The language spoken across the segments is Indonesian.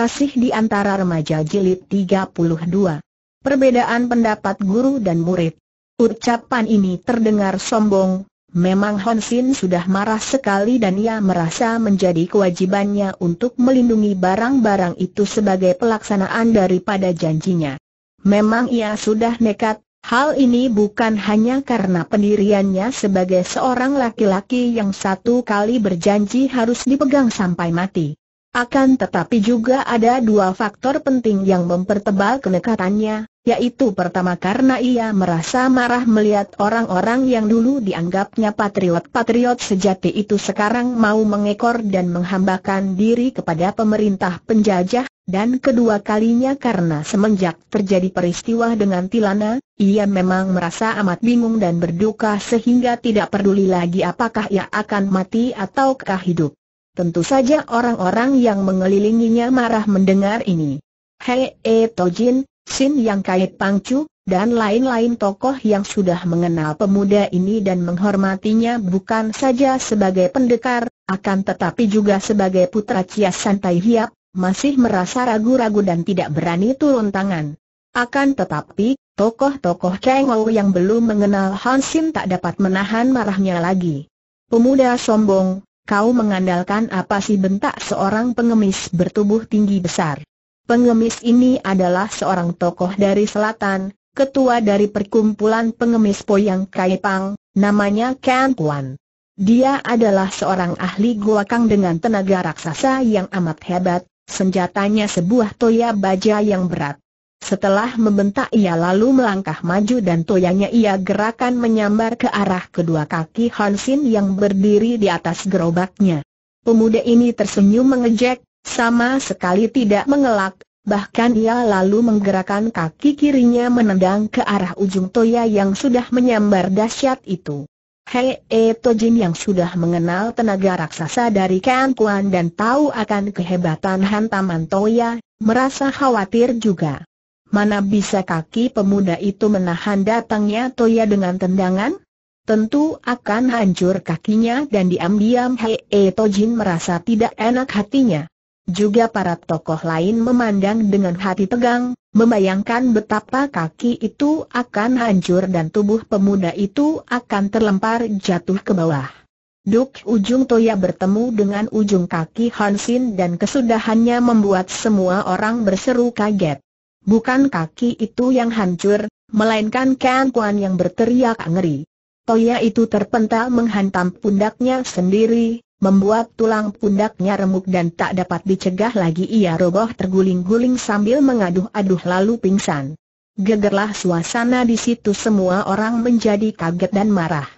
Kasih di antara remaja jilid 32. Perbedaan pendapat guru dan murid. Ucapan ini terdengar sombong, memang Honsin sudah marah sekali dan ia merasa menjadi kewajibannya untuk melindungi barang-barang itu sebagai pelaksanaan daripada janjinya. Memang ia sudah nekat, hal ini bukan hanya karena pendiriannya sebagai seorang laki-laki yang satu kali berjanji harus dipegang sampai mati. Akan tetapi juga ada dua faktor penting yang mempertebal kenekatannya, yaitu pertama karena ia merasa marah melihat orang-orang yang dulu dianggapnya patriot-patriot sejati itu sekarang mau mengekor dan menghambakan diri kepada pemerintah penjajah, dan kedua kalinya karena semenjak terjadi peristiwa dengan Tilana, ia memang merasa amat bingung dan berduka sehingga tidak peduli lagi apakah ia akan mati ataukah hidup. Tentu saja orang-orang yang mengelilinginya marah mendengar ini. Hei E Tojin, Sin Yang Kait Pangcu, dan lain-lain tokoh yang sudah mengenal pemuda ini dan menghormatinya bukan saja sebagai pendekar, akan tetapi juga sebagai putra Cia Santai Hiap, masih merasa ragu-ragu dan tidak berani turun tangan. Akan tetapi, tokoh-tokoh Ou yang belum mengenal Han tak dapat menahan marahnya lagi. Pemuda sombong, Kau mengandalkan apa sih bentak seorang pengemis bertubuh tinggi besar? Pengemis ini adalah seorang tokoh dari selatan, ketua dari perkumpulan pengemis Poyang Kaipang, namanya Kan Puan. Dia adalah seorang ahli kang dengan tenaga raksasa yang amat hebat, senjatanya sebuah toya baja yang berat. Setelah membentak ia lalu melangkah maju dan toyanya ia gerakan menyambar ke arah kedua kaki Hansin yang berdiri di atas gerobaknya. Pemuda ini tersenyum mengejek, sama sekali tidak mengelak, bahkan ia lalu menggerakkan kaki kirinya menendang ke arah ujung toya yang sudah menyambar dahsyat itu. Hei e Tojin yang sudah mengenal tenaga raksasa dari Kan Kuan dan tahu akan kehebatan hantaman toya, merasa khawatir juga. Mana bisa kaki pemuda itu menahan datangnya Toya dengan tendangan? Tentu akan hancur kakinya dan diam-diam Hei e Tojin merasa tidak enak hatinya. Juga para tokoh lain memandang dengan hati tegang, membayangkan betapa kaki itu akan hancur dan tubuh pemuda itu akan terlempar jatuh ke bawah. Duk ujung toya bertemu dengan ujung kaki Hansin dan kesudahannya membuat semua orang berseru kaget. Bukan kaki itu yang hancur, melainkan Kan Kuan yang berteriak ngeri. Toya itu terpental menghantam pundaknya sendiri, membuat tulang pundaknya remuk dan tak dapat dicegah lagi ia roboh terguling-guling sambil mengaduh-aduh lalu pingsan. Gegerlah suasana di situ semua orang menjadi kaget dan marah.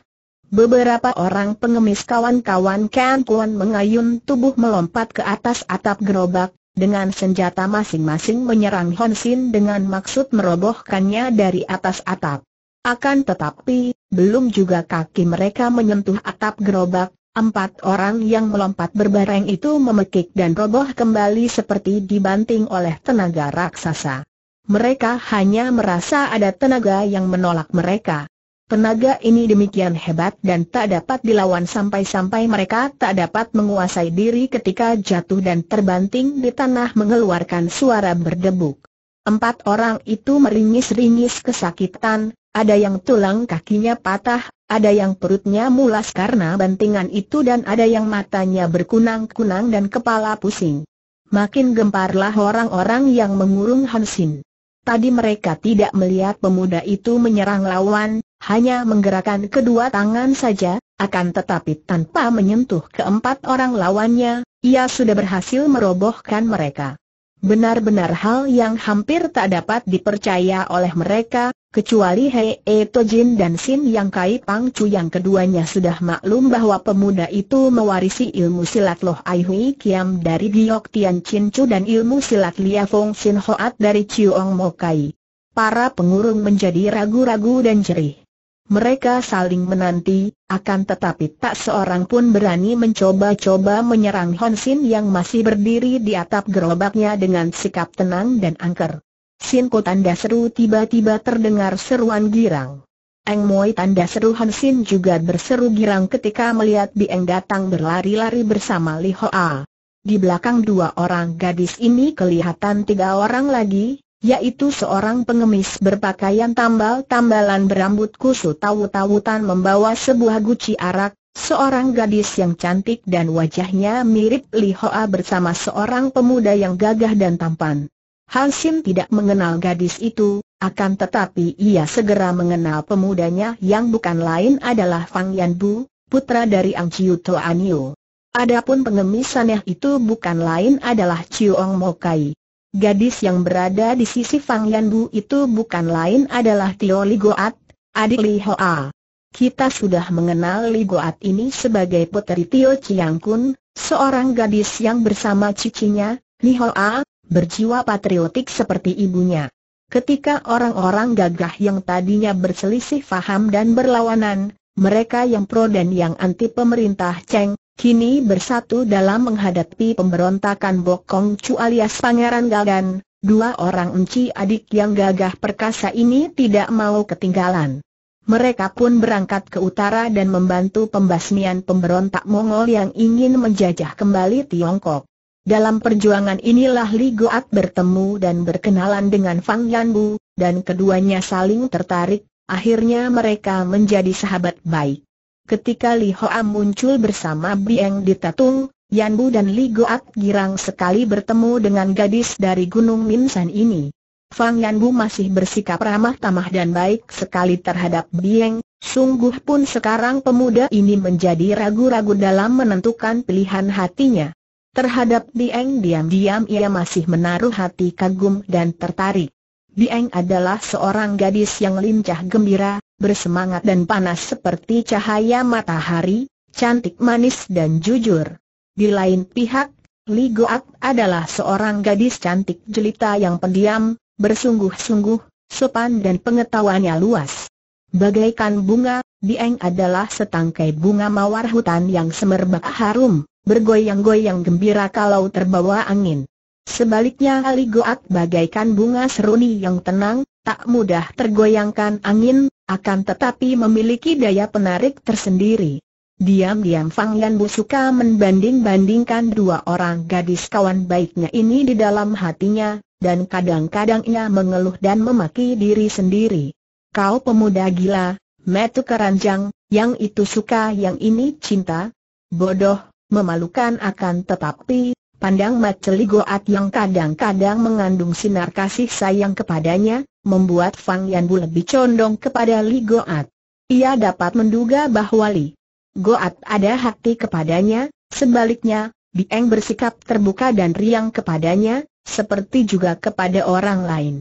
Beberapa orang pengemis kawan-kawan Kan Kuan mengayun tubuh melompat ke atas atap gerobak, dengan senjata masing-masing menyerang Hon Sin dengan maksud merobohkannya dari atas atap. Akan tetapi, belum juga kaki mereka menyentuh atap gerobak, empat orang yang melompat berbareng itu memekik dan roboh kembali seperti dibanting oleh tenaga raksasa. Mereka hanya merasa ada tenaga yang menolak mereka. Tenaga ini demikian hebat dan tak dapat dilawan sampai-sampai mereka tak dapat menguasai diri ketika jatuh dan terbanting di tanah mengeluarkan suara berdebuk. Empat orang itu meringis-ringis kesakitan, ada yang tulang kakinya patah, ada yang perutnya mulas karena bantingan itu dan ada yang matanya berkunang-kunang dan kepala pusing. Makin gemparlah orang-orang yang mengurung Hansin. Tadi mereka tidak melihat pemuda itu menyerang lawan, hanya menggerakkan kedua tangan saja, akan tetapi tanpa menyentuh keempat orang lawannya, ia sudah berhasil merobohkan mereka. Benar-benar hal yang hampir tak dapat dipercaya oleh mereka, kecuali Hei e Tojin dan Sin Yang Kai Pang Chu yang keduanya sudah maklum bahwa pemuda itu mewarisi ilmu silat Loh Ai Hui Kiam dari Giok Tian Chin Chu dan ilmu silat Lia Fong Sin Hoat dari Chiu Ong Mo Kai. Para pengurung menjadi ragu-ragu dan jerih. Mereka saling menanti, akan tetapi tak seorang pun berani mencoba-coba menyerang Honsin yang masih berdiri di atap gerobaknya dengan sikap tenang dan angker. Sin Ko tanda seru tiba-tiba terdengar seruan girang. Eng Moi tanda seru Hansin juga berseru girang ketika melihat Bieng datang berlari-lari bersama Li Hoa. Di belakang dua orang gadis ini kelihatan tiga orang lagi, yaitu seorang pengemis berpakaian tambal-tambalan berambut kusut tahu-tawutan membawa sebuah guci arak, seorang gadis yang cantik dan wajahnya mirip Li Hoa bersama seorang pemuda yang gagah dan tampan. Sim tidak mengenal gadis itu, akan tetapi ia segera mengenal pemudanya yang bukan lain adalah Fang Yanbu, putra dari Ang Chiu Toanio. Adapun pengemis aneh itu bukan lain adalah Chiu Ong Mokai. Gadis yang berada di sisi Fang Yanbu itu bukan lain adalah Tio Li Goat, adik Li Hoa. Kita sudah mengenal Li Goat ini sebagai puteri Tio Chiang Kun, seorang gadis yang bersama cucinya, Li Hoa, berjiwa patriotik seperti ibunya. Ketika orang-orang gagah yang tadinya berselisih faham dan berlawanan, mereka yang pro dan yang anti pemerintah Cheng, kini bersatu dalam menghadapi pemberontakan Bokong Chu alias Pangeran Galdan, dua orang enci adik yang gagah perkasa ini tidak mau ketinggalan. Mereka pun berangkat ke utara dan membantu pembasmian pemberontak Mongol yang ingin menjajah kembali Tiongkok. Dalam perjuangan inilah Li Goat bertemu dan berkenalan dengan Fang Yanbu, dan keduanya saling tertarik, akhirnya mereka menjadi sahabat baik ketika Li Hoa muncul bersama Bieng di Tatung, Yan Bu dan Li Goat girang sekali bertemu dengan gadis dari Gunung Minsan ini. Fang Yan Bu masih bersikap ramah tamah dan baik sekali terhadap Bieng, sungguh pun sekarang pemuda ini menjadi ragu-ragu dalam menentukan pilihan hatinya. Terhadap Bieng diam-diam ia masih menaruh hati kagum dan tertarik. Bieng adalah seorang gadis yang lincah gembira, bersemangat dan panas seperti cahaya matahari, cantik manis dan jujur. Di lain pihak, Li Goak adalah seorang gadis cantik jelita yang pendiam, bersungguh-sungguh, sopan dan pengetahuannya luas. Bagaikan bunga, Dieng adalah setangkai bunga mawar hutan yang semerbak harum, bergoyang-goyang gembira kalau terbawa angin. Sebaliknya Li Goat bagaikan bunga seruni yang tenang, tak mudah tergoyangkan angin, akan tetapi memiliki daya penarik tersendiri. Diam-diam Fang Bu suka membanding-bandingkan dua orang gadis kawan baiknya ini di dalam hatinya, dan kadang-kadang ia mengeluh dan memaki diri sendiri. Kau pemuda gila, metu keranjang, yang itu suka yang ini cinta, bodoh, memalukan akan tetapi, Pandang Maceli Goat yang kadang-kadang mengandung sinar kasih sayang kepadanya, membuat Fang Yanbu lebih condong kepada Li Goat. Ia dapat menduga bahwa Li Goat ada hati kepadanya, sebaliknya, Dieng bersikap terbuka dan riang kepadanya, seperti juga kepada orang lain.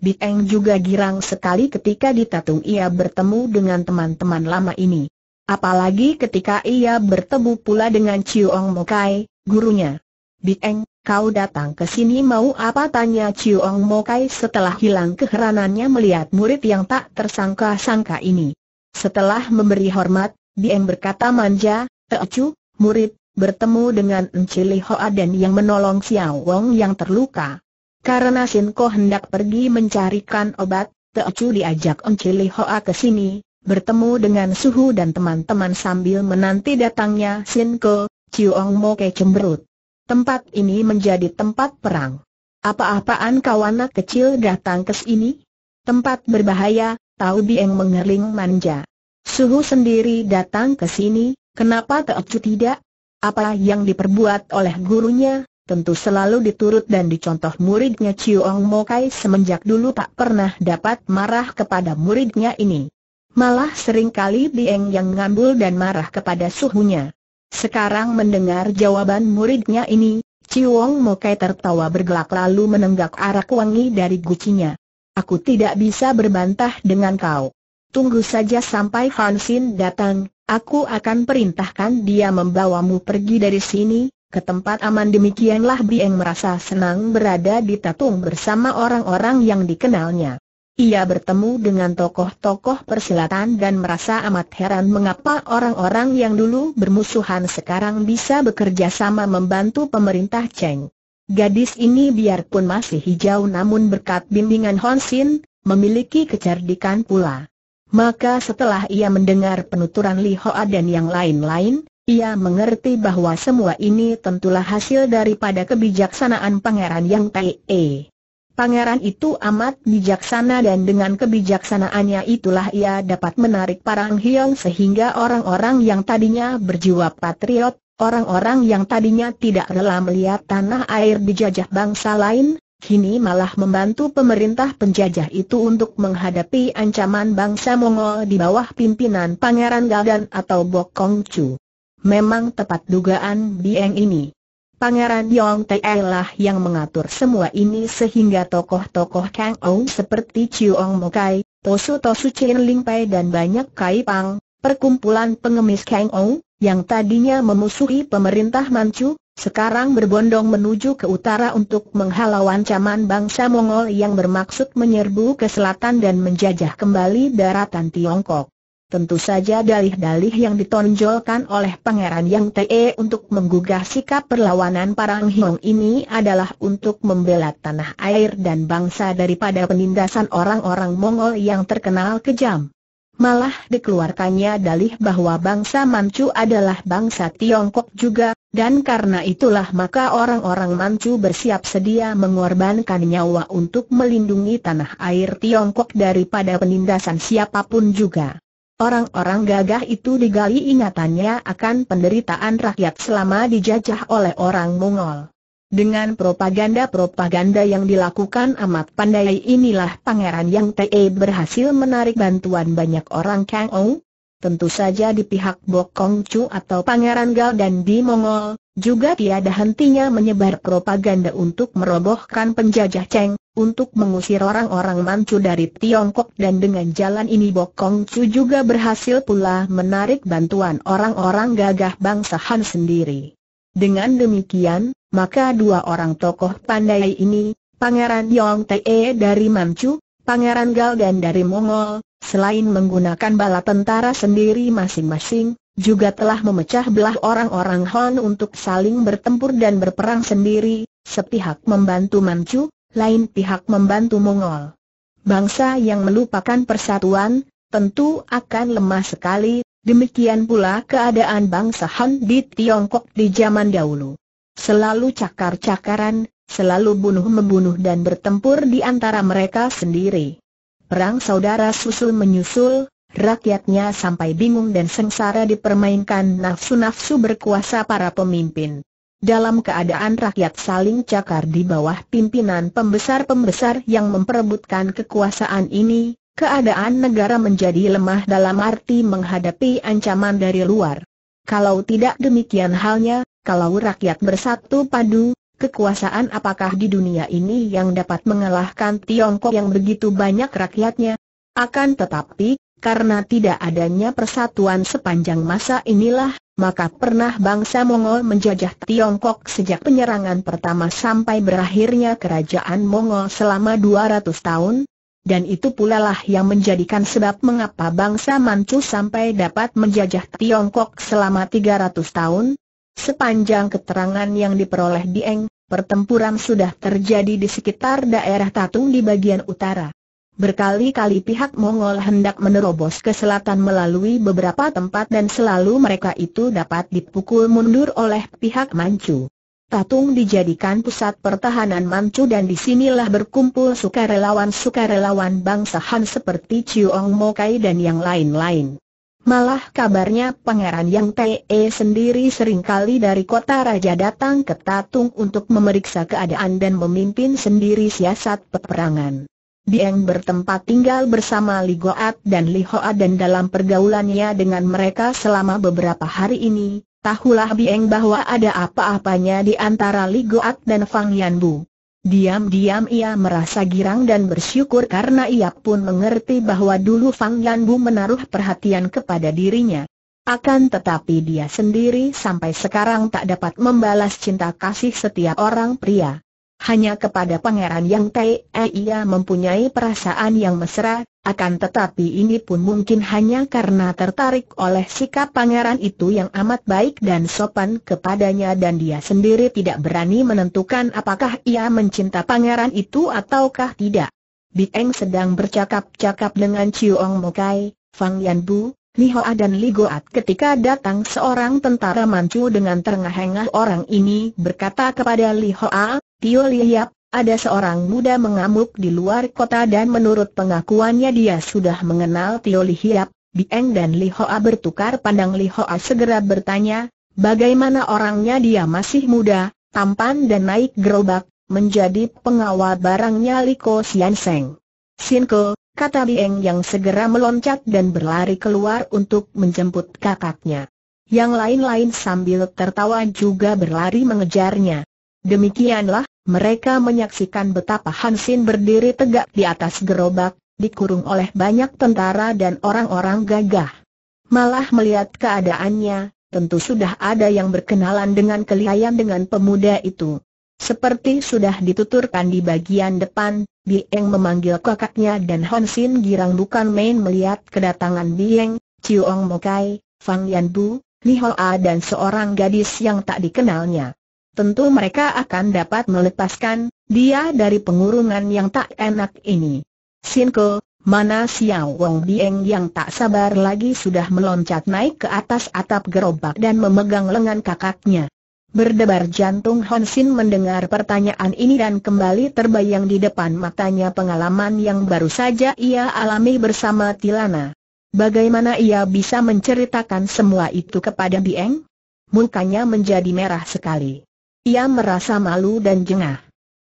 Dieng juga girang sekali ketika ditatung ia bertemu dengan teman-teman lama ini. Apalagi ketika ia bertemu pula dengan Chiu Ong Mokai, gurunya. Bieng, kau datang ke sini mau apa tanya Chiong Mokai setelah hilang keheranannya melihat murid yang tak tersangka-sangka ini. Setelah memberi hormat, Bieng berkata manja, Teocu, murid, bertemu dengan Encili Hoa dan yang menolong Xiao Wong yang terluka. Karena Ko hendak pergi mencarikan obat, Teocu diajak Encili Hoa ke sini, bertemu dengan Suhu dan teman-teman sambil menanti datangnya Sinko, Chiong Mokai cemberut. Tempat ini menjadi tempat perang. Apa-apaan kau anak kecil datang ke sini? Tempat berbahaya, Tau Bieng mengerling manja. Suhu sendiri datang ke sini, kenapa Teocu tidak? Apa yang diperbuat oleh gurunya, tentu selalu diturut dan dicontoh muridnya Chiong Mokai semenjak dulu tak pernah dapat marah kepada muridnya ini. Malah seringkali Bieng yang ngambul dan marah kepada suhunya. Sekarang mendengar jawaban muridnya ini, Ciwong Mokai tertawa bergelak lalu menenggak arak wangi dari gucinya. Aku tidak bisa berbantah dengan kau. Tunggu saja sampai Hansin datang, aku akan perintahkan dia membawamu pergi dari sini, ke tempat aman demikianlah Bieng merasa senang berada di Tatung bersama orang-orang yang dikenalnya. Ia bertemu dengan tokoh-tokoh persilatan dan merasa amat heran mengapa orang-orang yang dulu bermusuhan sekarang bisa bekerja sama membantu pemerintah Cheng. Gadis ini biarpun masih hijau namun berkat bimbingan Sin, memiliki kecerdikan pula. Maka setelah ia mendengar penuturan Li Hoa dan yang lain-lain, ia mengerti bahwa semua ini tentulah hasil daripada kebijaksanaan pangeran Yang Tai E. Pangeran itu amat bijaksana dan dengan kebijaksanaannya itulah ia dapat menarik parang hiong sehingga orang-orang yang tadinya berjiwa patriot, orang-orang yang tadinya tidak rela melihat tanah air dijajah bangsa lain, kini malah membantu pemerintah penjajah itu untuk menghadapi ancaman bangsa Mongol di bawah pimpinan Pangeran Galdan atau Bokong Chu. Memang tepat dugaan Bieng ini. Pangeran Yong Tae lah yang mengatur semua ini sehingga tokoh-tokoh Kang Ou seperti Chiu Ong Mokai, Tosu Tosu Chin Ling Pai dan banyak Kai Pang, perkumpulan pengemis Kang Ou, yang tadinya memusuhi pemerintah Manchu, sekarang berbondong menuju ke utara untuk menghalau ancaman bangsa Mongol yang bermaksud menyerbu ke selatan dan menjajah kembali daratan Tiongkok. Tentu saja dalih-dalih yang ditonjolkan oleh Pangeran Yang Te untuk menggugah sikap perlawanan Parang Hiong ini adalah untuk membela tanah air dan bangsa daripada penindasan orang-orang Mongol yang terkenal kejam. Malah dikeluarkannya dalih bahwa bangsa Manchu adalah bangsa Tiongkok juga, dan karena itulah maka orang-orang Manchu bersiap sedia mengorbankan nyawa untuk melindungi tanah air Tiongkok daripada penindasan siapapun juga. Orang-orang gagah itu digali ingatannya akan penderitaan rakyat selama dijajah oleh orang Mongol. Dengan propaganda-propaganda yang dilakukan amat pandai inilah pangeran yang TE berhasil menarik bantuan banyak orang Kang Ong, tentu saja di pihak Bokong Chu atau Pangeran Gal dan di Mongol, juga tiada hentinya menyebar propaganda untuk merobohkan penjajah Cheng, untuk mengusir orang-orang Manchu dari Tiongkok dan dengan jalan ini Bokong Chu juga berhasil pula menarik bantuan orang-orang gagah bangsa Han sendiri. Dengan demikian, maka dua orang tokoh pandai ini, Pangeran Yong Tae dari Manchu, Pangeran dan dari Mongol, selain menggunakan bala tentara sendiri masing-masing, juga telah memecah belah orang-orang Han untuk saling bertempur dan berperang sendiri, sepihak membantu Manchu, lain pihak membantu Mongol. Bangsa yang melupakan persatuan, tentu akan lemah sekali, demikian pula keadaan bangsa Han di Tiongkok di zaman dahulu. Selalu cakar-cakaran, Selalu bunuh-membunuh dan bertempur di antara mereka sendiri. Perang saudara susul menyusul, rakyatnya sampai bingung dan sengsara dipermainkan nafsu-nafsu berkuasa para pemimpin. Dalam keadaan rakyat saling cakar di bawah pimpinan pembesar-pembesar yang memperebutkan kekuasaan ini, keadaan negara menjadi lemah dalam arti menghadapi ancaman dari luar. Kalau tidak demikian halnya, kalau rakyat bersatu padu, Kekuasaan apakah di dunia ini yang dapat mengalahkan Tiongkok yang begitu banyak rakyatnya? Akan tetapi, karena tidak adanya persatuan sepanjang masa inilah, maka pernah bangsa Mongol menjajah Tiongkok sejak penyerangan pertama sampai berakhirnya kerajaan Mongol selama 200 tahun, dan itu pula lah yang menjadikan sebab mengapa bangsa Manchu sampai dapat menjajah Tiongkok selama 300 tahun, Sepanjang keterangan yang diperoleh Dieng, pertempuran sudah terjadi di sekitar daerah Tatung di bagian utara. Berkali-kali pihak Mongol hendak menerobos ke selatan melalui beberapa tempat dan selalu mereka itu dapat dipukul mundur oleh pihak Manchu. Tatung dijadikan pusat pertahanan Manchu dan disinilah berkumpul sukarelawan-sukarelawan bangsa Han seperti Chiu Ong Mokai dan yang lain-lain. Malah kabarnya Pangeran Yang Te sendiri sering kali dari kota raja datang ke Tatung untuk memeriksa keadaan dan memimpin sendiri siasat peperangan. Dieng bertempat tinggal bersama Li Goat dan Li Hoa dan dalam pergaulannya dengan mereka selama beberapa hari ini, tahulah Dieng bahwa ada apa-apanya di antara Li Goat dan Fang Yanbu. Diam-diam ia merasa girang dan bersyukur karena ia pun mengerti bahwa dulu Fang Yanbu menaruh perhatian kepada dirinya. Akan tetapi dia sendiri sampai sekarang tak dapat membalas cinta kasih setiap orang pria. Hanya kepada pangeran Yang Tae ia mempunyai perasaan yang mesra, akan tetapi ini pun mungkin hanya karena tertarik oleh sikap pangeran itu yang amat baik dan sopan kepadanya dan dia sendiri tidak berani menentukan apakah ia mencinta pangeran itu ataukah tidak. Bieng sedang bercakap-cakap dengan Chiong Mokai, Fang Yanbu, Nihoa dan Ligoat ketika datang seorang tentara mancu dengan terengah-engah orang ini berkata kepada Lihoa, Tio Liap, ada seorang muda mengamuk di luar kota dan menurut pengakuannya dia sudah mengenal Tio Li Hiap, Bieng dan Li Hoa bertukar pandang Li Hoa segera bertanya, bagaimana orangnya dia masih muda, tampan dan naik gerobak, menjadi pengawal barangnya Li Ko Sian Seng. Sin Ko, kata Bieng yang segera meloncat dan berlari keluar untuk menjemput kakaknya. Yang lain-lain sambil tertawa juga berlari mengejarnya. Demikianlah mereka menyaksikan betapa Hansin berdiri tegak di atas gerobak, dikurung oleh banyak tentara dan orang-orang gagah. Malah melihat keadaannya, tentu sudah ada yang berkenalan dengan kelihayan dengan pemuda itu. Seperti sudah dituturkan di bagian depan, Bieng memanggil kakaknya dan Hansin girang bukan main melihat kedatangan Bieng, Ong Mokai, Fang Yanbu, Li Hoa dan seorang gadis yang tak dikenalnya tentu mereka akan dapat melepaskan dia dari pengurungan yang tak enak ini. Sinko, mana Xiao Wong Dieng yang tak sabar lagi sudah meloncat naik ke atas atap gerobak dan memegang lengan kakaknya. Berdebar jantung Hon Xin mendengar pertanyaan ini dan kembali terbayang di depan matanya pengalaman yang baru saja ia alami bersama Tilana. Bagaimana ia bisa menceritakan semua itu kepada Bieng? Mukanya menjadi merah sekali. Ia merasa malu dan jengah.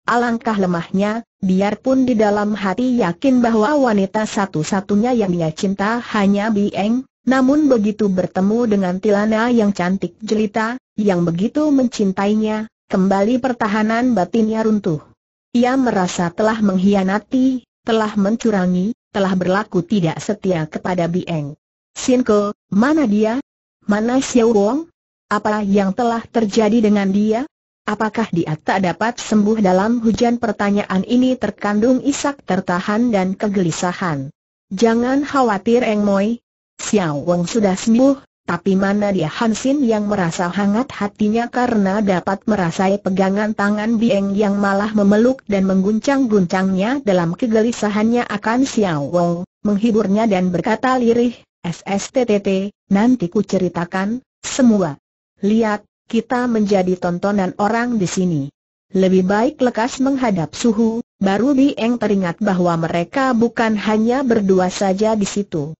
Alangkah lemahnya, biarpun di dalam hati yakin bahwa wanita satu-satunya yang dia cinta hanya Bieng, namun begitu bertemu dengan Tilana yang cantik jelita, yang begitu mencintainya, kembali pertahanan batinnya runtuh. Ia merasa telah mengkhianati, telah mencurangi, telah berlaku tidak setia kepada Bieng. Sinko, mana dia? Mana Xiao Wong? Apa yang telah terjadi dengan dia? Apakah dia tak dapat sembuh dalam hujan pertanyaan ini terkandung isak tertahan dan kegelisahan. Jangan khawatir Eng Moi. Xiao Wang sudah sembuh, tapi mana dia Hansin yang merasa hangat hatinya karena dapat merasai pegangan tangan Bieng yang malah memeluk dan mengguncang-guncangnya dalam kegelisahannya akan Xiao Wang, menghiburnya dan berkata lirih, SSTTT, nanti ku ceritakan, semua. Lihat, kita menjadi tontonan orang di sini. Lebih baik lekas menghadap suhu, baru Bieng teringat bahwa mereka bukan hanya berdua saja di situ.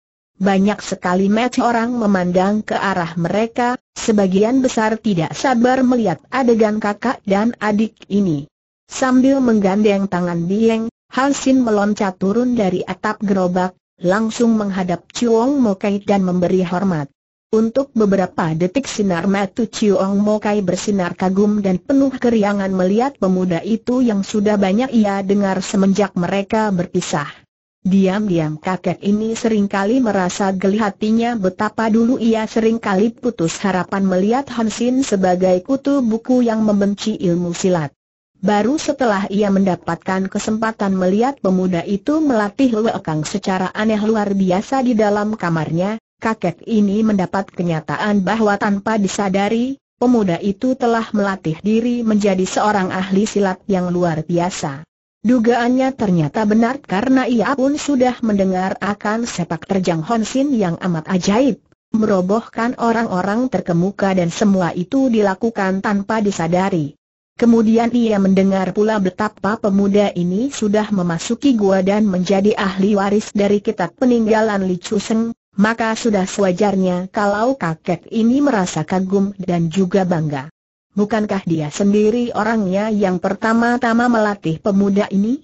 Banyak sekali match orang memandang ke arah mereka, sebagian besar tidak sabar melihat adegan kakak dan adik ini. Sambil menggandeng tangan Bieng, Hansin meloncat turun dari atap gerobak, langsung menghadap Chuong Mokai dan memberi hormat. Untuk beberapa detik sinar mata Chiong Mokai bersinar kagum dan penuh keriangan melihat pemuda itu yang sudah banyak ia dengar semenjak mereka berpisah. Diam-diam kakek ini sering kali merasa geli hatinya betapa dulu ia sering kali putus harapan melihat Hansin sebagai kutu buku yang membenci ilmu silat. Baru setelah ia mendapatkan kesempatan melihat pemuda itu melatih Luekang secara aneh luar biasa di dalam kamarnya, kakek ini mendapat kenyataan bahwa tanpa disadari, pemuda itu telah melatih diri menjadi seorang ahli silat yang luar biasa. Dugaannya ternyata benar karena ia pun sudah mendengar akan sepak terjang Honsin yang amat ajaib, merobohkan orang-orang terkemuka dan semua itu dilakukan tanpa disadari. Kemudian ia mendengar pula betapa pemuda ini sudah memasuki gua dan menjadi ahli waris dari kitab peninggalan Li Seng, maka sudah sewajarnya kalau kakek ini merasa kagum dan juga bangga. Bukankah dia sendiri orangnya yang pertama-tama melatih pemuda ini?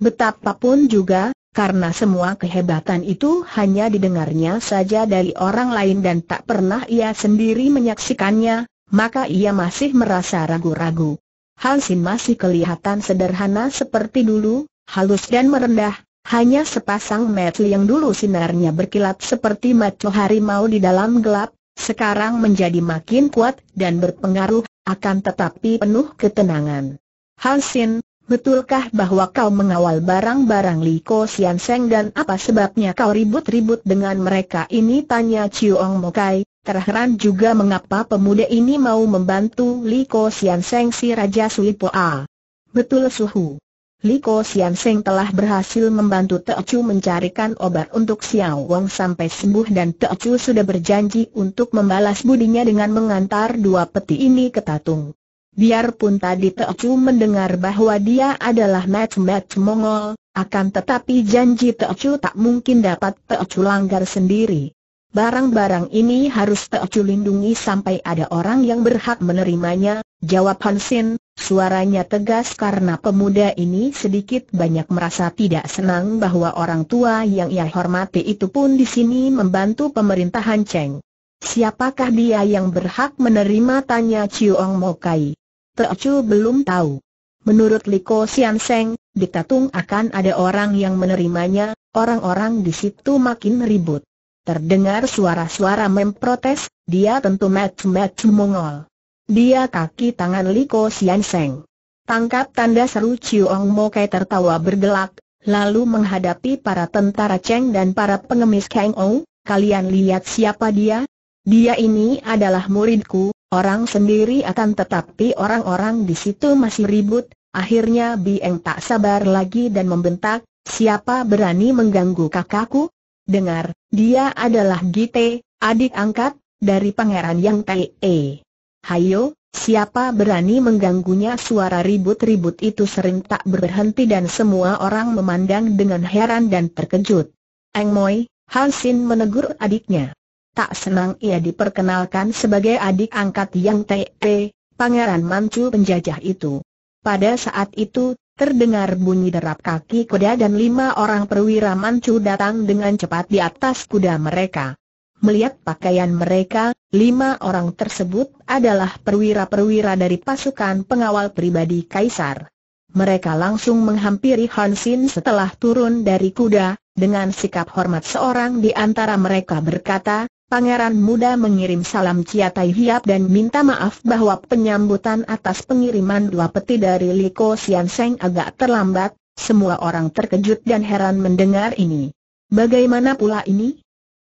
Betapapun juga, karena semua kehebatan itu hanya didengarnya saja dari orang lain dan tak pernah ia sendiri menyaksikannya, maka ia masih merasa ragu-ragu. Hansin masih kelihatan sederhana seperti dulu, halus dan merendah, hanya sepasang mata yang dulu sinarnya berkilat seperti mata harimau di dalam gelap, sekarang menjadi makin kuat dan berpengaruh, akan tetapi penuh ketenangan. Hansin, betulkah bahwa kau mengawal barang-barang Ko Sian Seng dan apa sebabnya kau ribut-ribut dengan mereka ini? Tanya Chiong Mokai, Terheran juga mengapa pemuda ini mau membantu Ko Sian Seng si Raja Sui Poa. Betul Suhu. Liko Sian Seng telah berhasil membantu Teochu mencarikan obat untuk Xiao Wang sampai sembuh dan Teochu sudah berjanji untuk membalas budinya dengan mengantar dua peti ini ke Tatung. Biarpun tadi Teochu mendengar bahwa dia adalah match-match Mongol, akan tetapi janji Teochu tak mungkin dapat Teochu langgar sendiri. Barang-barang ini harus Teochu lindungi sampai ada orang yang berhak menerimanya, jawab Hansin, Suaranya tegas karena pemuda ini sedikit banyak merasa tidak senang bahwa orang tua yang ia hormati itu pun di sini membantu pemerintahan Cheng. Siapakah dia yang berhak menerima tanya Chiong Mokai? Teochu belum tahu. Menurut Liko Sian Seng, Tatung akan ada orang yang menerimanya, orang-orang di situ makin ribut. Terdengar suara-suara memprotes, dia tentu match-match Mongol. Dia kaki tangan Liko Sian Seng. Tangkap tanda seru Ong Mo Kai tertawa bergelak, lalu menghadapi para tentara Cheng dan para pengemis Kang Ong, kalian lihat siapa dia? Dia ini adalah muridku, orang sendiri akan tetapi orang-orang di situ masih ribut, akhirnya Bieng tak sabar lagi dan membentak, siapa berani mengganggu kakakku? Dengar, dia adalah Gite, adik angkat, dari pangeran Yang E. Hayo, siapa berani mengganggunya suara ribut-ribut itu sering tak berhenti dan semua orang memandang dengan heran dan terkejut. Eng Moi, Han Sin menegur adiknya. Tak senang ia diperkenalkan sebagai adik angkat yang T.P., pangeran mancu penjajah itu. Pada saat itu, Terdengar bunyi derap kaki kuda dan lima orang perwira mancu datang dengan cepat di atas kuda mereka. Melihat pakaian mereka, lima orang tersebut adalah perwira-perwira dari pasukan pengawal pribadi Kaisar. Mereka langsung menghampiri Hansin setelah turun dari kuda, dengan sikap hormat seorang di antara mereka berkata, Pangeran muda mengirim salam Tai Hiap dan minta maaf bahwa penyambutan atas pengiriman dua peti dari Liko Sian Seng agak terlambat, semua orang terkejut dan heran mendengar ini. Bagaimana pula ini?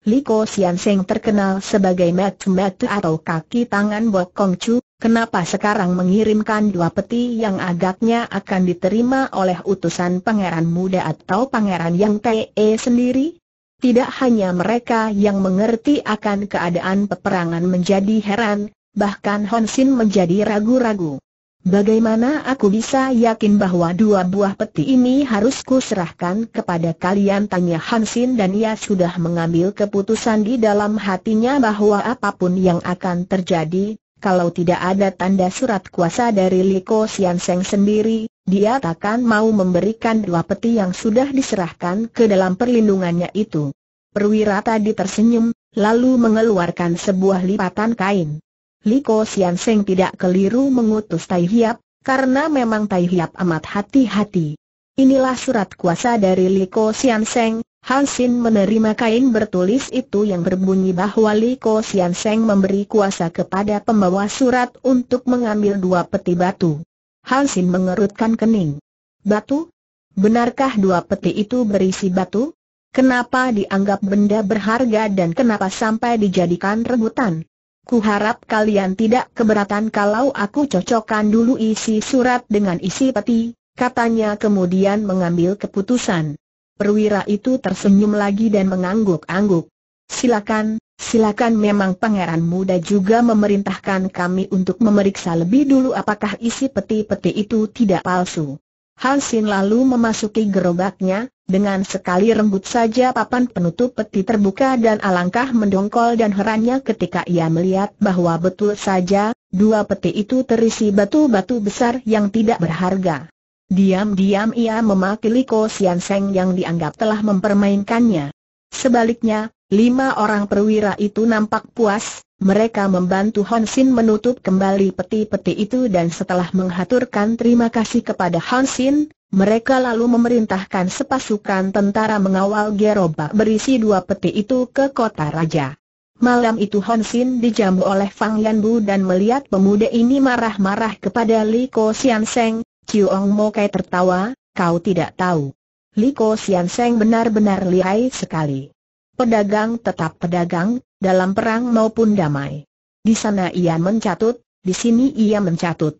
Liko Sian Seng terkenal sebagai metu-metu atau kaki tangan Bok Kong Chu, kenapa sekarang mengirimkan dua peti yang agaknya akan diterima oleh utusan pangeran muda atau pangeran yang TE sendiri? Tidak hanya mereka yang mengerti akan keadaan peperangan menjadi heran, bahkan Hon Sin menjadi ragu-ragu. Bagaimana aku bisa yakin bahwa dua buah peti ini harus kuserahkan kepada kalian? Tanya Hansin dan ia sudah mengambil keputusan di dalam hatinya bahwa apapun yang akan terjadi, kalau tidak ada tanda surat kuasa dari Liko Sian Seng sendiri, dia takkan mau memberikan dua peti yang sudah diserahkan ke dalam perlindungannya itu. Perwira tadi tersenyum, lalu mengeluarkan sebuah lipatan kain. Liko Sian Seng tidak keliru mengutus Tai Hiap, karena memang Tai Hiap amat hati-hati. Inilah surat kuasa dari Liko Sian Seng, Hansin menerima kain bertulis itu yang berbunyi bahwa Liko Sian Seng memberi kuasa kepada pembawa surat untuk mengambil dua peti batu. Hansin mengerutkan kening. Batu? Benarkah dua peti itu berisi batu? Kenapa dianggap benda berharga dan kenapa sampai dijadikan rebutan? Kuharap kalian tidak keberatan kalau aku cocokkan dulu isi surat dengan isi peti, katanya kemudian mengambil keputusan. Perwira itu tersenyum lagi dan mengangguk-angguk. Silakan, silakan memang pangeran muda juga memerintahkan kami untuk memeriksa lebih dulu apakah isi peti-peti itu tidak palsu. Hansin lalu memasuki gerobaknya, dengan sekali rembut saja papan penutup peti terbuka dan alangkah mendongkol dan herannya ketika ia melihat bahwa betul saja, dua peti itu terisi batu-batu besar yang tidak berharga. Diam-diam ia memakili Liko Sian Seng yang dianggap telah mempermainkannya. Sebaliknya, Lima orang perwira itu nampak puas, mereka membantu Hansin menutup kembali peti-peti itu dan setelah menghaturkan terima kasih kepada Hansin, mereka lalu memerintahkan sepasukan tentara mengawal gerobak berisi dua peti itu ke kota raja. Malam itu Hansin dijamu oleh Fang Yanbu dan melihat pemuda ini marah-marah kepada Li Sian Seng, Ong Mo Kai tertawa, kau tidak tahu. Li Sian Seng benar-benar lihai sekali. Pedagang tetap pedagang, dalam perang maupun damai. Di sana ia mencatut, di sini ia mencatut.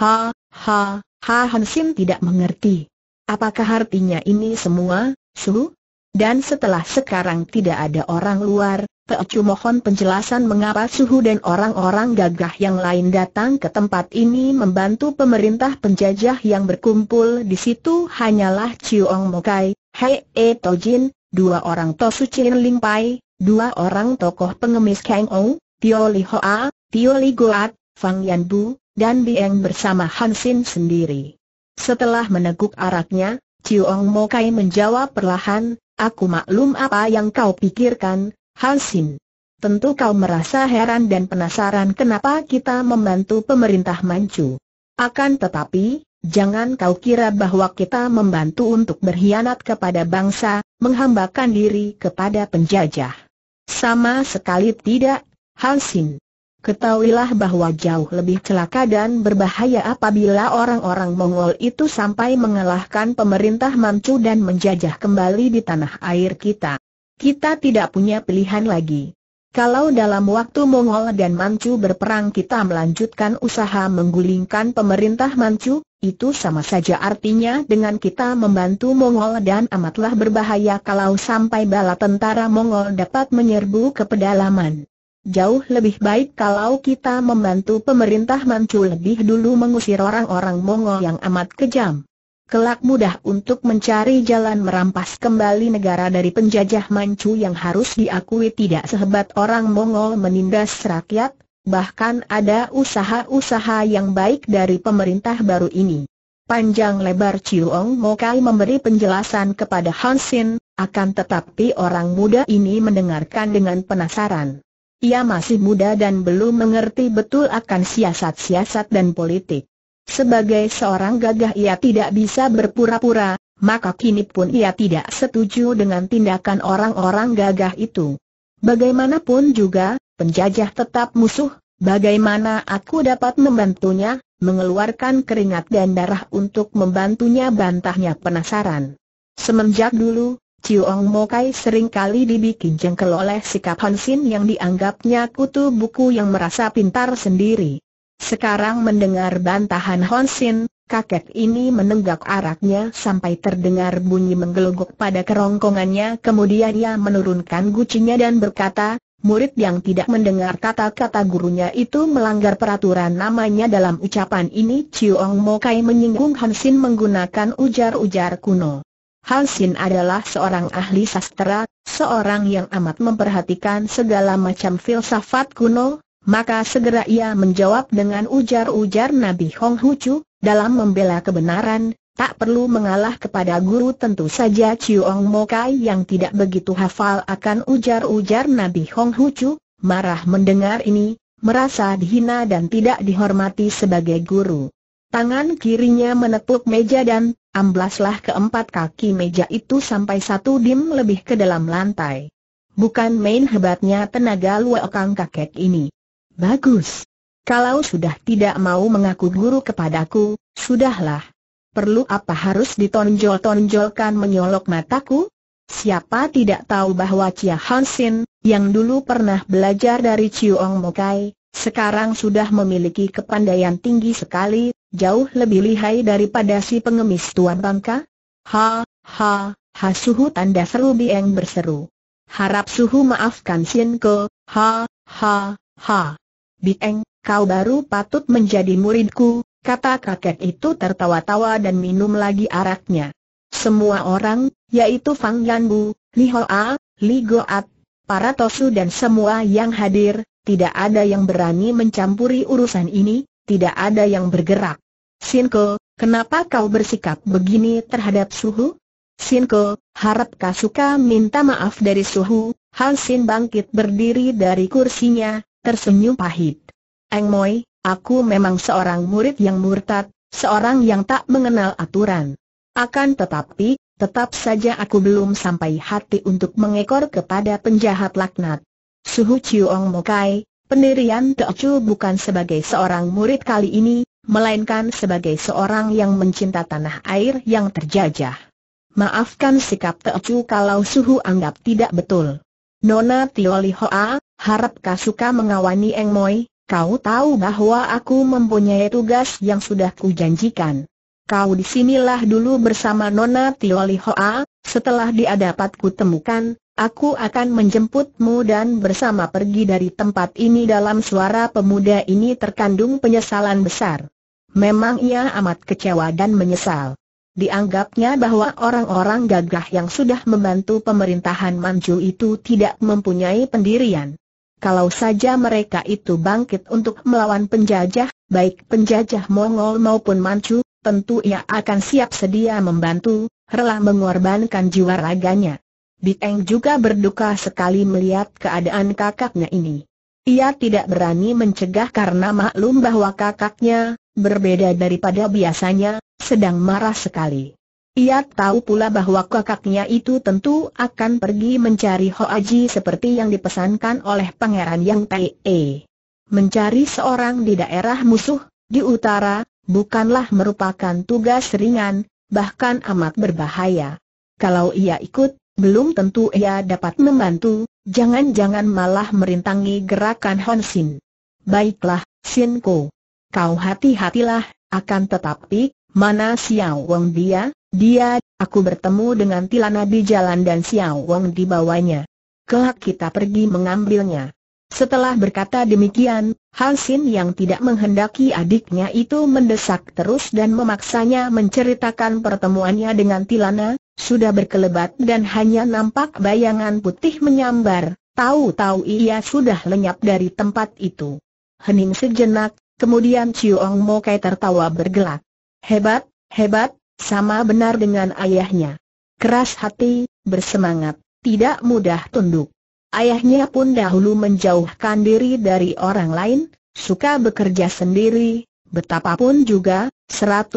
Ha, ha, ha Hansim tidak mengerti. Apakah artinya ini semua, Su? Dan setelah sekarang tidak ada orang luar, Teocu mohon penjelasan mengapa Suhu dan orang-orang gagah yang lain datang ke tempat ini membantu pemerintah penjajah yang berkumpul di situ hanyalah Chiu Ong Mokai, Hei E Tojin, dua orang Tosu Chin Ling Pai, dua orang tokoh pengemis Kang Ou, Tio Li Hoa, Tio Li Goat, Fang Yan Bu, dan Bieng bersama Hansin sendiri. Setelah meneguk araknya, Ong Mo Kai menjawab perlahan, aku maklum apa yang kau pikirkan, Hansin. Tentu kau merasa heran dan penasaran kenapa kita membantu pemerintah Manchu. Akan tetapi, Jangan kau kira bahwa kita membantu untuk berkhianat kepada bangsa, menghambakan diri kepada penjajah. Sama sekali tidak, Hansin. Ketahuilah bahwa jauh lebih celaka dan berbahaya apabila orang-orang Mongol itu sampai mengalahkan pemerintah Manchu dan menjajah kembali di tanah air kita. Kita tidak punya pilihan lagi. Kalau dalam waktu Mongol dan Manchu berperang kita melanjutkan usaha menggulingkan pemerintah Manchu, itu sama saja artinya dengan kita membantu Mongol dan amatlah berbahaya kalau sampai bala tentara Mongol dapat menyerbu ke pedalaman. Jauh lebih baik kalau kita membantu pemerintah Manchu lebih dulu mengusir orang-orang Mongol yang amat kejam kelak mudah untuk mencari jalan merampas kembali negara dari penjajah Manchu yang harus diakui tidak sehebat orang Mongol menindas rakyat, bahkan ada usaha-usaha yang baik dari pemerintah baru ini. Panjang lebar Chiuong Mokai memberi penjelasan kepada Hansin, akan tetapi orang muda ini mendengarkan dengan penasaran. Ia masih muda dan belum mengerti betul akan siasat-siasat dan politik. Sebagai seorang gagah ia tidak bisa berpura-pura, maka kini pun ia tidak setuju dengan tindakan orang-orang gagah itu. Bagaimanapun juga, penjajah tetap musuh, bagaimana aku dapat membantunya, mengeluarkan keringat dan darah untuk membantunya bantahnya penasaran. Semenjak dulu, Chiong Mokai seringkali dibikin jengkel oleh sikap Hansin yang dianggapnya kutu buku yang merasa pintar sendiri. Sekarang mendengar bantahan Sin, kakek ini menenggak araknya sampai terdengar bunyi menggelogok pada kerongkongannya kemudian ia menurunkan gucinya dan berkata, Murid yang tidak mendengar kata-kata gurunya itu melanggar peraturan namanya dalam ucapan ini Chiong Mokai menyinggung Sin menggunakan ujar-ujar kuno. Sin adalah seorang ahli sastra, seorang yang amat memperhatikan segala macam filsafat kuno, maka segera ia menjawab dengan ujar-ujar Nabi Hong Hucu, dalam membela kebenaran, tak perlu mengalah kepada guru tentu saja Chiong Mokai yang tidak begitu hafal akan ujar-ujar Nabi Hong Hucu, marah mendengar ini, merasa dihina dan tidak dihormati sebagai guru. Tangan kirinya menepuk meja dan amblaslah keempat kaki meja itu sampai satu dim lebih ke dalam lantai. Bukan main hebatnya tenaga luekang kakek ini. Bagus. Kalau sudah tidak mau mengaku guru kepadaku, sudahlah. Perlu apa harus ditonjol-tonjolkan menyolok mataku? Siapa tidak tahu bahwa Chia Hansin, yang dulu pernah belajar dari Ong Mokai, sekarang sudah memiliki kepandaian tinggi sekali, jauh lebih lihai daripada si pengemis tuan bangka? Ha, ha, ha suhu tanda seru Bieng berseru. Harap suhu maafkan Sin ha, ha, ha. Bieng, kau baru patut menjadi muridku, kata kakek itu tertawa-tawa dan minum lagi araknya. Semua orang, yaitu Fang Yanbu, Li A, Li Goat, para Tosu dan semua yang hadir, tidak ada yang berani mencampuri urusan ini, tidak ada yang bergerak. Sinko, kenapa kau bersikap begini terhadap Suhu? Sinko, harap Kasuka minta maaf dari Suhu, Hal Sin bangkit berdiri dari kursinya, tersenyum pahit. Eng Moi, aku memang seorang murid yang murtad, seorang yang tak mengenal aturan. Akan tetapi, tetap saja aku belum sampai hati untuk mengekor kepada penjahat laknat. Suhu Chiuong Mokai, pendirian Teochu bukan sebagai seorang murid kali ini, melainkan sebagai seorang yang mencinta tanah air yang terjajah. Maafkan sikap Teochu kalau Suhu anggap tidak betul. Nona Tioli Hoa, harap kau suka mengawani Eng Moi, kau tahu bahwa aku mempunyai tugas yang sudah kujanjikan. Kau disinilah dulu bersama Nona Tio Hoa, setelah dia dapat kutemukan, aku akan menjemputmu dan bersama pergi dari tempat ini dalam suara pemuda ini terkandung penyesalan besar. Memang ia amat kecewa dan menyesal. Dianggapnya bahwa orang-orang gagah yang sudah membantu pemerintahan Manju itu tidak mempunyai pendirian. Kalau saja mereka itu bangkit untuk melawan penjajah, baik penjajah Mongol maupun Manchu, tentu ia akan siap sedia membantu, rela mengorbankan jiwa raganya. Bieng juga berduka sekali melihat keadaan kakaknya ini. Ia tidak berani mencegah karena maklum bahwa kakaknya, berbeda daripada biasanya, sedang marah sekali. Ia tahu pula bahwa kakaknya itu tentu akan pergi mencari Hoaji seperti yang dipesankan oleh Pangeran Yang Tae. Mencari seorang di daerah musuh, di utara, bukanlah merupakan tugas ringan, bahkan amat berbahaya. Kalau ia ikut, belum tentu ia dapat membantu, jangan-jangan malah merintangi gerakan Honsin. Baiklah, Sinko. Kau hati-hatilah, akan tetapi, mana Xiao Wang dia? Dia, aku bertemu dengan Tilana di jalan dan Xiao Wang di bawahnya. Kelak kita pergi mengambilnya. Setelah berkata demikian, Han Xin yang tidak menghendaki adiknya itu mendesak terus dan memaksanya menceritakan pertemuannya dengan Tilana, sudah berkelebat dan hanya nampak bayangan putih menyambar, tahu-tahu ia sudah lenyap dari tempat itu. Hening sejenak, kemudian Chiu Ong Mokai tertawa bergelak. Hebat, hebat, sama benar dengan ayahnya. Keras hati, bersemangat, tidak mudah tunduk. Ayahnya pun dahulu menjauhkan diri dari orang lain, suka bekerja sendiri, betapapun juga, 100%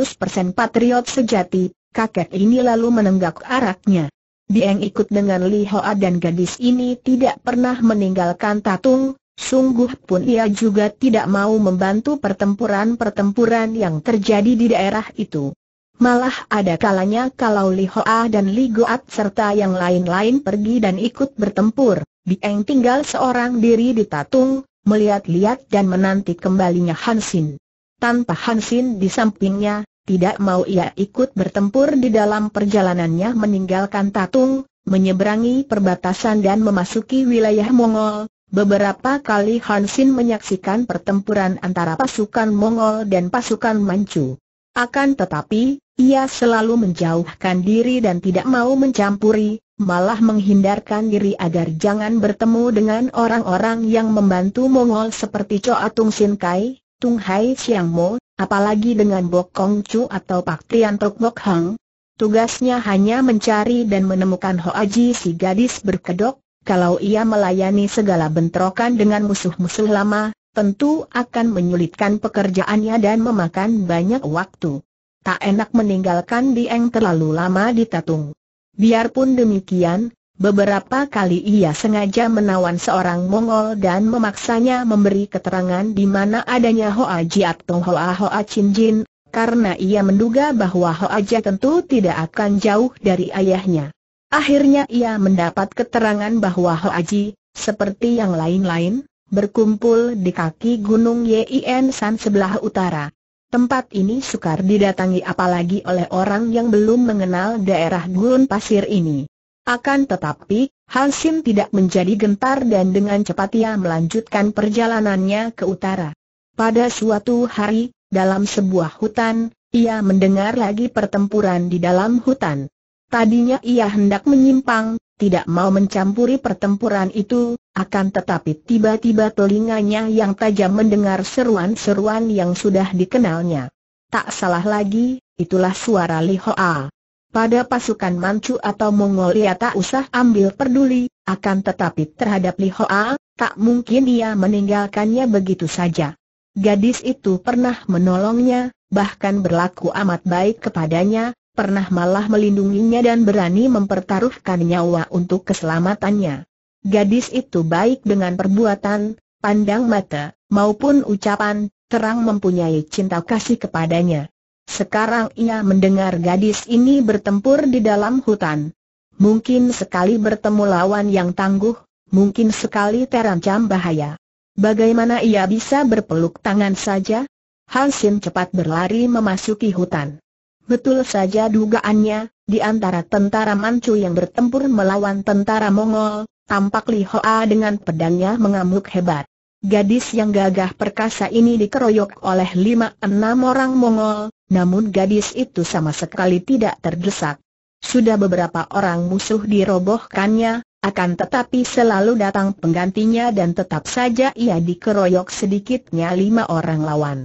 patriot sejati, kakek ini lalu menenggak araknya. Dieng ikut dengan Li Hoa dan gadis ini tidak pernah meninggalkan Tatung, sungguh pun ia juga tidak mau membantu pertempuran-pertempuran yang terjadi di daerah itu. Malah ada kalanya kalau Li Hoa dan Li Goat serta yang lain-lain pergi dan ikut bertempur, Dieng tinggal seorang diri di Tatung, melihat-lihat dan menanti kembalinya Hansin. Tanpa Hansin di sampingnya, tidak mau ia ikut bertempur di dalam perjalanannya meninggalkan Tatung, menyeberangi perbatasan dan memasuki wilayah Mongol. Beberapa kali Hansin menyaksikan pertempuran antara pasukan Mongol dan pasukan Manchu. Akan tetapi, ia selalu menjauhkan diri dan tidak mau mencampuri, malah menghindarkan diri agar jangan bertemu dengan orang-orang yang membantu Mongol seperti Choa Tung Sin Kai, Tung Hai Siang Mo, apalagi dengan Bok Kong Chu atau Pak Tian Tok Bok Hang. Tugasnya hanya mencari dan menemukan Ho Aji si gadis berkedok, kalau ia melayani segala bentrokan dengan musuh-musuh lama, tentu akan menyulitkan pekerjaannya dan memakan banyak waktu. Tak enak meninggalkan Dieng terlalu lama di Tatung. Biarpun demikian, beberapa kali ia sengaja menawan seorang Mongol dan memaksanya memberi keterangan di mana adanya Hoa Jiat atau Hoa Hoa Chin Jin, karena ia menduga bahwa Hoa Jiat tentu tidak akan jauh dari ayahnya. Akhirnya ia mendapat keterangan bahwa Hoa Ji, seperti yang lain-lain, berkumpul di kaki Gunung Yien San sebelah utara. Tempat ini sukar didatangi apalagi oleh orang yang belum mengenal daerah gurun pasir ini. Akan tetapi, Halsim tidak menjadi gentar dan dengan cepat ia melanjutkan perjalanannya ke utara. Pada suatu hari, dalam sebuah hutan, ia mendengar lagi pertempuran di dalam hutan. Tadinya ia hendak menyimpang, tidak mau mencampuri pertempuran itu, akan tetapi tiba-tiba telinganya yang tajam mendengar seruan-seruan yang sudah dikenalnya. Tak salah lagi, itulah suara Li Hoa. Pada pasukan Manchu atau Mongolia tak usah ambil peduli, akan tetapi terhadap Li Hoa, tak mungkin ia meninggalkannya begitu saja. Gadis itu pernah menolongnya, bahkan berlaku amat baik kepadanya, pernah malah melindunginya dan berani mempertaruhkan nyawa untuk keselamatannya. Gadis itu baik dengan perbuatan, pandang mata, maupun ucapan, terang mempunyai cinta kasih kepadanya. Sekarang ia mendengar gadis ini bertempur di dalam hutan. Mungkin sekali bertemu lawan yang tangguh, mungkin sekali terancam bahaya. Bagaimana ia bisa berpeluk tangan saja? Hansin cepat berlari memasuki hutan. Betul saja dugaannya, di antara tentara Manchu yang bertempur melawan tentara Mongol, tampak Li Hoa dengan pedangnya mengamuk hebat. Gadis yang gagah perkasa ini dikeroyok oleh lima enam orang Mongol, namun gadis itu sama sekali tidak terdesak. Sudah beberapa orang musuh dirobohkannya, akan tetapi selalu datang penggantinya dan tetap saja ia dikeroyok sedikitnya lima orang lawan.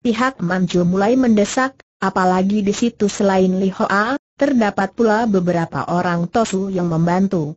Pihak Manchu mulai mendesak, Apalagi di situ selain Li Hoa, terdapat pula beberapa orang Tosu yang membantu.